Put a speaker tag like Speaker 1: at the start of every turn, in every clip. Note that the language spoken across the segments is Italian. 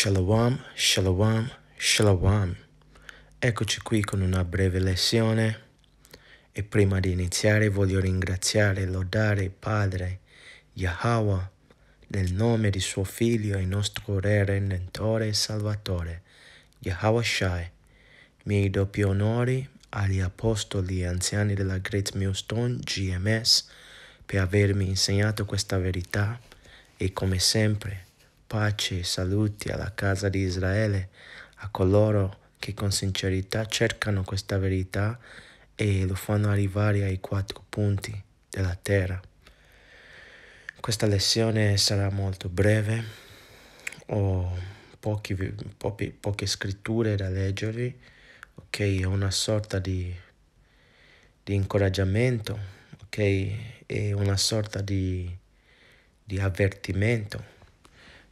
Speaker 1: Shalom, shalom, shalom. Eccoci qui con una breve lezione e prima di iniziare voglio ringraziare e lodare il Padre Yahweh nel nome di suo Figlio e nostro Re Redentore e Salvatore, Yahweh Shai. Miei doppi onori agli apostoli e anziani della Great Millstone GMS per avermi insegnato questa verità e come sempre pace e saluti alla casa di Israele, a coloro che con sincerità cercano questa verità e lo fanno arrivare ai quattro punti della terra. Questa lezione sarà molto breve, ho pochi, pochi, poche scritture da leggere, ok? È una sorta di, di incoraggiamento, ok? È una sorta di, di avvertimento.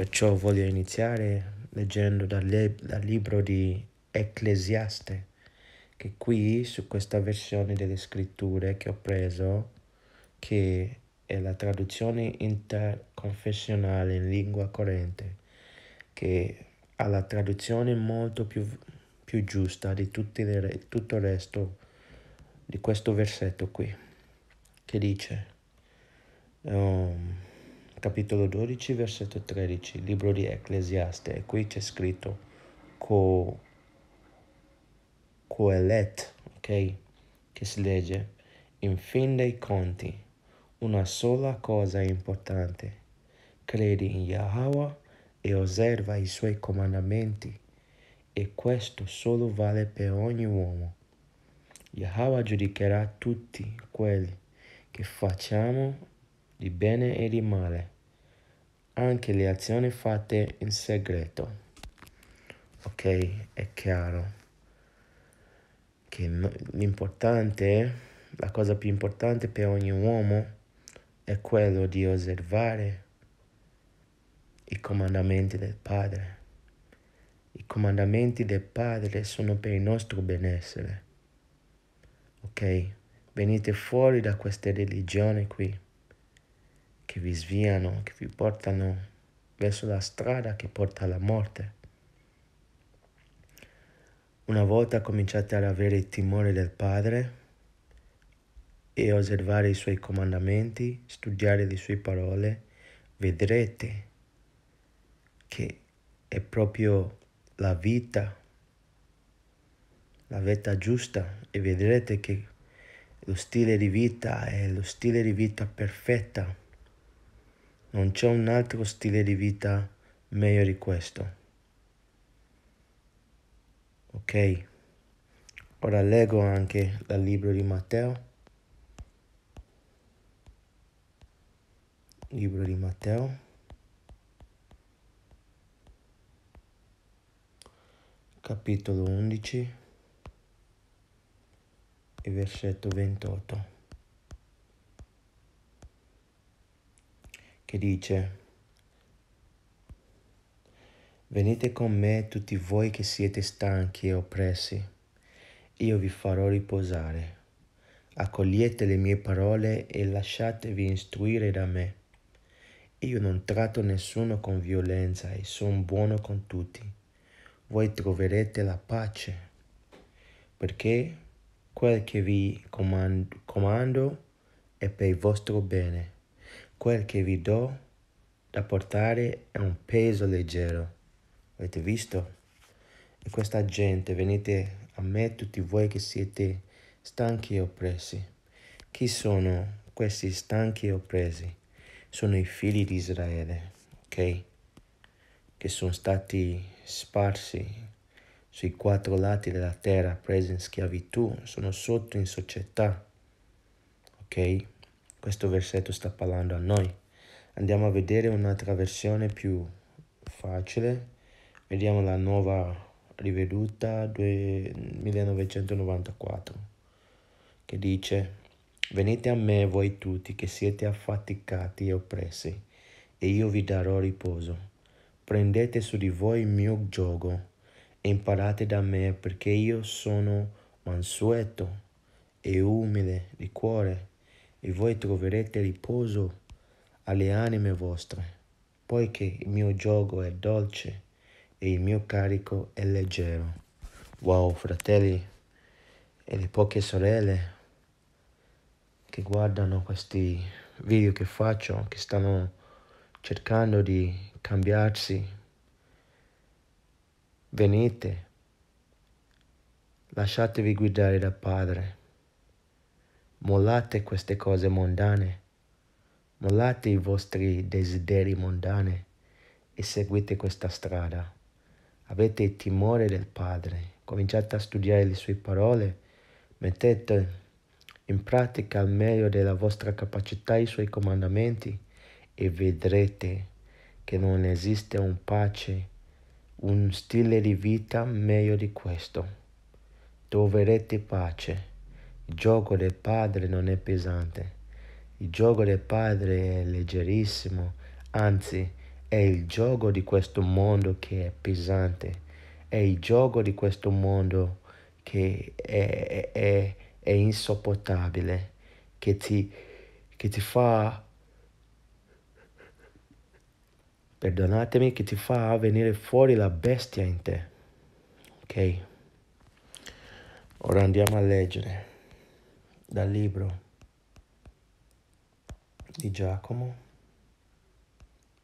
Speaker 1: Perciò voglio iniziare leggendo dal, dal libro di Ecclesiaste, che qui su questa versione delle scritture che ho preso, che è la traduzione interconfessionale in lingua corrente, che ha la traduzione molto più, più giusta di le, tutto il resto di questo versetto qui, che dice... Um, capitolo 12, versetto 13, libro di Ecclesiaste, e qui c'è scritto co, coelet, ok? Che si legge, in fin dei conti, una sola cosa è importante, credi in Yahweh e osserva i suoi comandamenti, e questo solo vale per ogni uomo. Yahweh giudicherà tutti quelli che facciamo il bene e il male, anche le azioni fatte in segreto. Ok, è chiaro che l'importante, la cosa più importante per ogni uomo è quello di osservare i comandamenti del Padre. I comandamenti del Padre sono per il nostro benessere. Ok? Venite fuori da queste religioni qui che vi sviano, che vi portano verso la strada che porta alla morte. Una volta cominciate ad avere il timore del Padre e osservare i suoi comandamenti, studiare le sue parole, vedrete che è proprio la vita, la vita giusta e vedrete che lo stile di vita è lo stile di vita perfetta non c'è un altro stile di vita meglio di questo. Ok? Ora leggo anche dal libro di Matteo. Libro di Matteo. Capitolo 11 e versetto 28. che dice, venite con me tutti voi che siete stanchi e oppressi, io vi farò riposare. Accogliete le mie parole e lasciatevi istruire da me. Io non tratto nessuno con violenza e sono buono con tutti. Voi troverete la pace, perché quel che vi comando, comando è per il vostro bene. Quel che vi do da portare è un peso leggero. Avete visto? E questa gente, venite a me tutti voi che siete stanchi e oppressi. Chi sono questi stanchi e oppressi? Sono i figli di Israele, ok? Che sono stati sparsi sui quattro lati della terra, presi in schiavitù, sono sotto in società, ok? questo versetto sta parlando a noi. Andiamo a vedere un'altra versione più facile. Vediamo la nuova riveduta 1994 che dice Venite a me voi tutti che siete affaticati e oppressi e io vi darò riposo. Prendete su di voi il mio gioco e imparate da me perché io sono mansueto e umile di cuore e voi troverete riposo alle anime vostre, poiché il mio gioco è dolce e il mio carico è leggero. Wow, fratelli e le poche sorelle che guardano questi video che faccio, che stanno cercando di cambiarsi, venite, lasciatevi guidare dal Padre. Mollate queste cose mondane, mollate i vostri desideri mondani e seguite questa strada. Avete il timore del Padre, cominciate a studiare le sue parole, mettete in pratica al meglio della vostra capacità i suoi comandamenti e vedrete che non esiste un pace, un stile di vita meglio di questo. Troverete pace il gioco del Padre non è pesante, il gioco del Padre è leggerissimo, anzi è il gioco di questo mondo che è pesante, è il gioco di questo mondo che è, è, è insopportabile, che ti, che ti fa perdonatemi, che ti fa venire fuori la bestia in te. Ok? Ora andiamo a leggere dal libro di Giacomo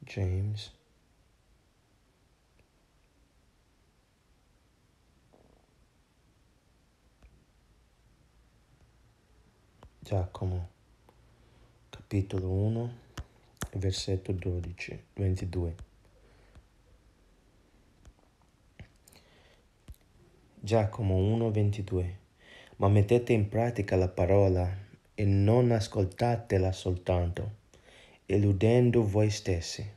Speaker 1: James Giacomo capitolo 1 versetto 12 22 Giacomo 1 22 ma mettete in pratica la parola e non ascoltatela soltanto, eludendo voi stessi,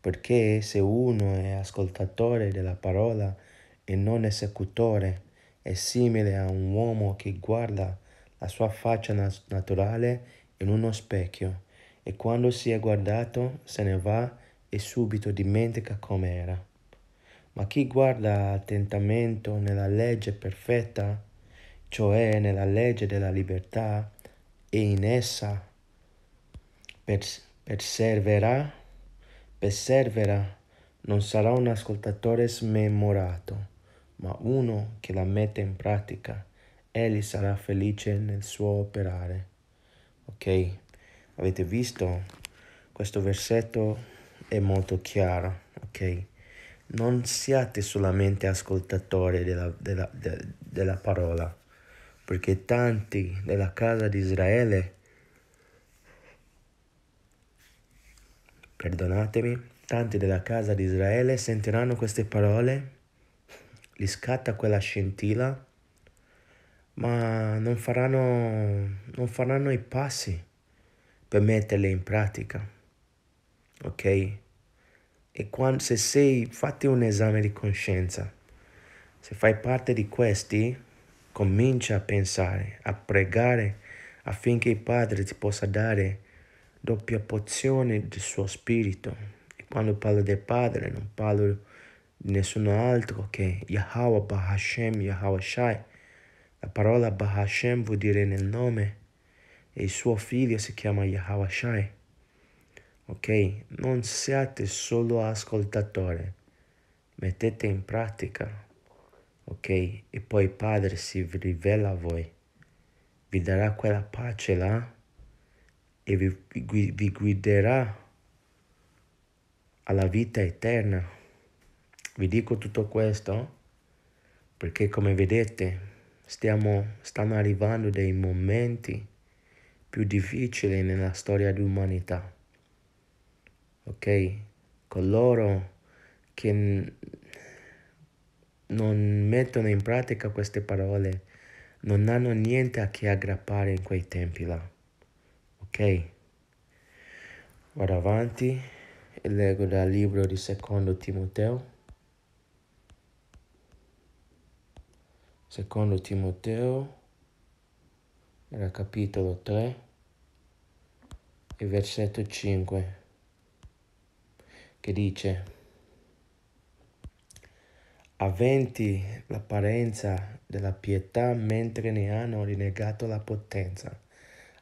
Speaker 1: perché se uno è ascoltatore della parola e non esecutore, è simile a un uomo che guarda la sua faccia naturale in uno specchio e quando si è guardato se ne va e subito dimentica com'era. Ma chi guarda attentamente nella legge perfetta, cioè nella legge della libertà, e in essa persevererà, persevererà, non sarà un ascoltatore smemorato, ma uno che la mette in pratica. Egli sarà felice nel suo operare. Ok? Avete visto? Questo versetto è molto chiaro, ok? Non siate solamente ascoltatori della, della, de, della parola perché tanti della casa di Israele, perdonatemi, tanti della casa di Israele sentiranno queste parole, li scatta quella scintilla, ma non faranno, non faranno i passi per metterle in pratica. Ok? E quando, se sei, fatti un esame di coscienza. Se fai parte di questi, Comincia a pensare, a pregare affinché il Padre ti possa dare doppia porzione del suo spirito. E quando parlo del Padre non parlo di nessuno altro che Yahweh Bahashem, Yahweh Shai. La parola Bahashem vuol dire nel nome e il suo figlio si chiama Yahweh Shai. Ok? Non siate solo ascoltatori, mettete in pratica ok? E poi il Padre si rivela a voi, vi darà quella pace là e vi, vi, vi guiderà alla vita eterna. Vi dico tutto questo perché come vedete stiamo, stanno arrivando dei momenti più difficili nella storia dell'umanità. Ok? Coloro che non mettono in pratica queste parole, non hanno niente a che aggrappare in quei tempi là. Ok? Vado avanti e leggo dal libro di secondo Timoteo. Secondo Timoteo, era capitolo 3 e versetto 5, che dice aventi l'apparenza della pietà mentre ne hanno rinnegato la potenza,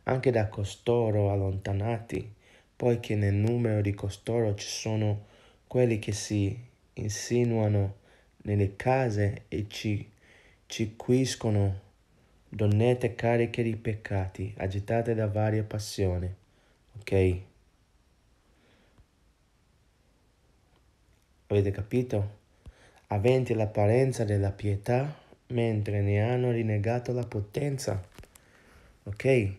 Speaker 1: anche da costoro allontanati, poiché nel numero di costoro ci sono quelli che si insinuano nelle case e ci circuiscono donnette cariche di peccati, agitate da varie passioni. Ok? Avete capito? aventi l'apparenza della pietà, mentre ne hanno rinnegato la potenza. Ok?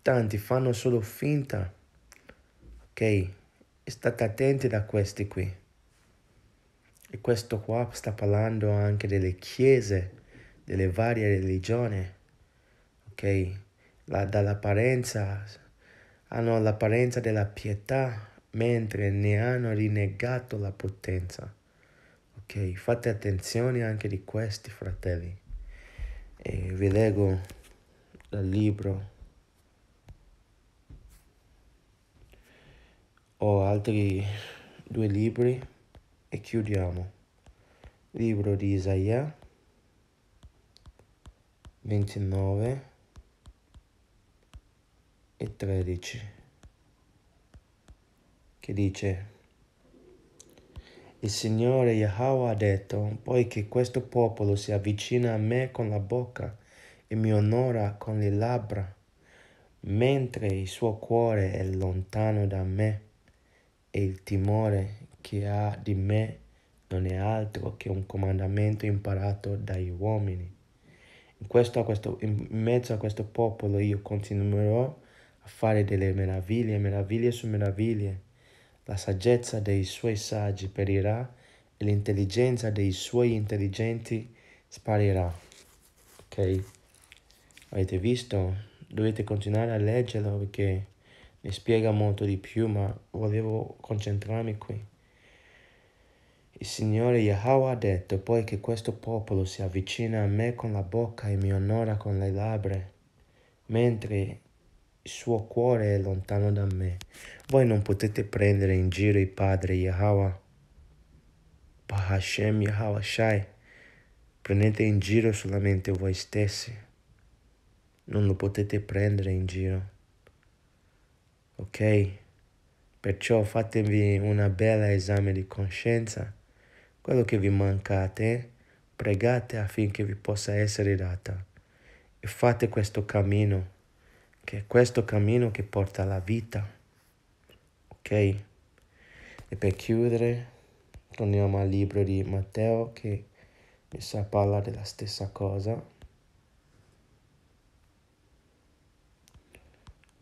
Speaker 1: Tanti fanno solo finta. Ok? State attenti da questi qui. E questo qua sta parlando anche delle chiese, delle varie religioni. Ok? La, dall'apparenza, hanno l'apparenza della pietà, mentre ne hanno rinnegato la potenza. Ok, fate attenzione anche di questi fratelli. E vi leggo dal libro Ho altri due libri e chiudiamo. Libro di Isaia 29 e 13 che dice il Signore Yahweh ha detto, poiché questo popolo si avvicina a me con la bocca e mi onora con le labbra, mentre il suo cuore è lontano da me e il timore che ha di me non è altro che un comandamento imparato dagli uomini. In, questo, questo, in mezzo a questo popolo io continuerò a fare delle meraviglie, meraviglie su meraviglie la saggezza dei suoi saggi perirà e l'intelligenza dei suoi intelligenti sparirà. Ok? Avete visto? Dovete continuare a leggerlo perché mi spiega molto di più, ma volevo concentrarmi qui. Il Signore Yahweh ha detto poi che questo popolo si avvicina a me con la bocca e mi onora con le labbra, mentre il suo cuore è lontano da me. Voi non potete prendere in giro il Padre Yahweh. Bahashem Yahweh Shai. Prendete in giro solamente voi stessi. Non lo potete prendere in giro. Ok? Perciò fatevi una bella esame di coscienza. Quello che vi mancate, pregate affinché vi possa essere data. E fate questo cammino che è questo cammino che porta alla vita. Ok? E per chiudere, torniamo al libro di Matteo che mi sa parla della stessa cosa.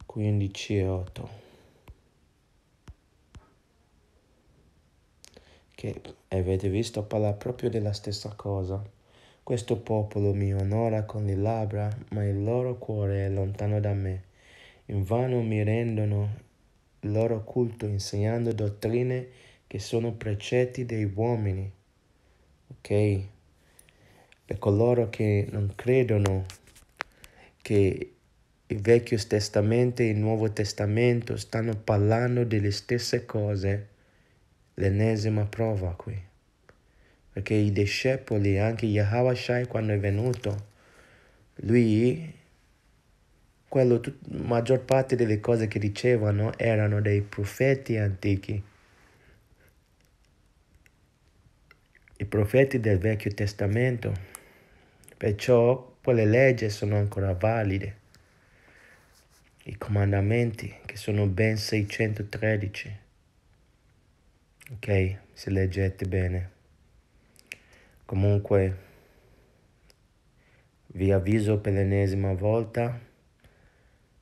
Speaker 1: Quindici e otto. Che avete visto parla proprio della stessa cosa. Questo popolo mi onora con le labbra, ma il loro cuore è lontano da me. In vano mi rendono il loro culto insegnando dottrine che sono precetti dei uomini. Ok? Per coloro che non credono che il Vecchio Testamento e il Nuovo Testamento stanno parlando delle stesse cose, l'ennesima prova qui perché i discepoli, anche Shai quando è venuto, lui, quello, tut, maggior parte delle cose che dicevano erano dei profeti antichi. I profeti del Vecchio Testamento, perciò quelle leggi sono ancora valide. I comandamenti, che sono ben 613. Ok, se leggete bene. Comunque vi avviso per l'ennesima volta,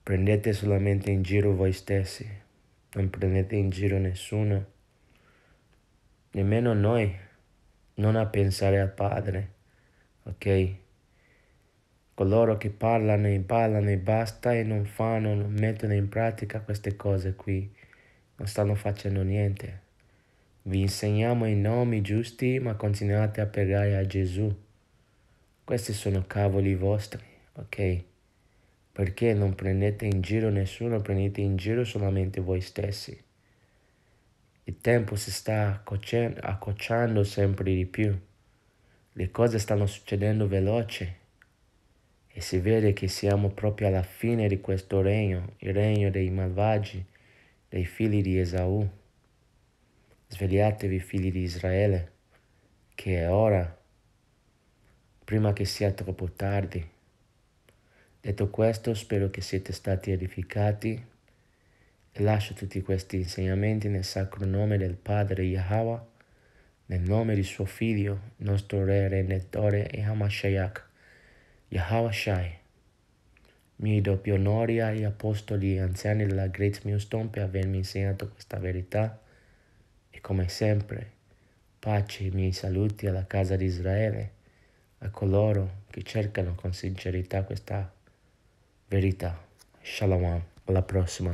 Speaker 1: prendete solamente in giro voi stessi, non prendete in giro nessuno, nemmeno noi, non a pensare al Padre, ok? Coloro che parlano e parlano e basta e non fanno, non mettono in pratica queste cose qui, non stanno facendo niente. Vi insegniamo i nomi giusti, ma continuate a pregare a Gesù. Questi sono cavoli vostri, ok? Perché non prendete in giro nessuno, prendete in giro solamente voi stessi. Il tempo si sta accocciando sempre di più. Le cose stanno succedendo veloce e si vede che siamo proprio alla fine di questo regno, il regno dei malvagi, dei figli di Esaù. Svegliatevi figli di Israele, che è ora, prima che sia troppo tardi. Detto questo, spero che siete stati edificati e lascio tutti questi insegnamenti nel sacro nome del Padre Yahweh, nel nome di suo Figlio, nostro Re, Redentore e Hamashiach, Yahweh Shai. Mi doppio onore agli apostoli e anziani della Great Millstone per avermi insegnato questa verità e come sempre, pace e miei saluti alla casa di Israele, a coloro che cercano con sincerità questa verità. Shalom, alla prossima.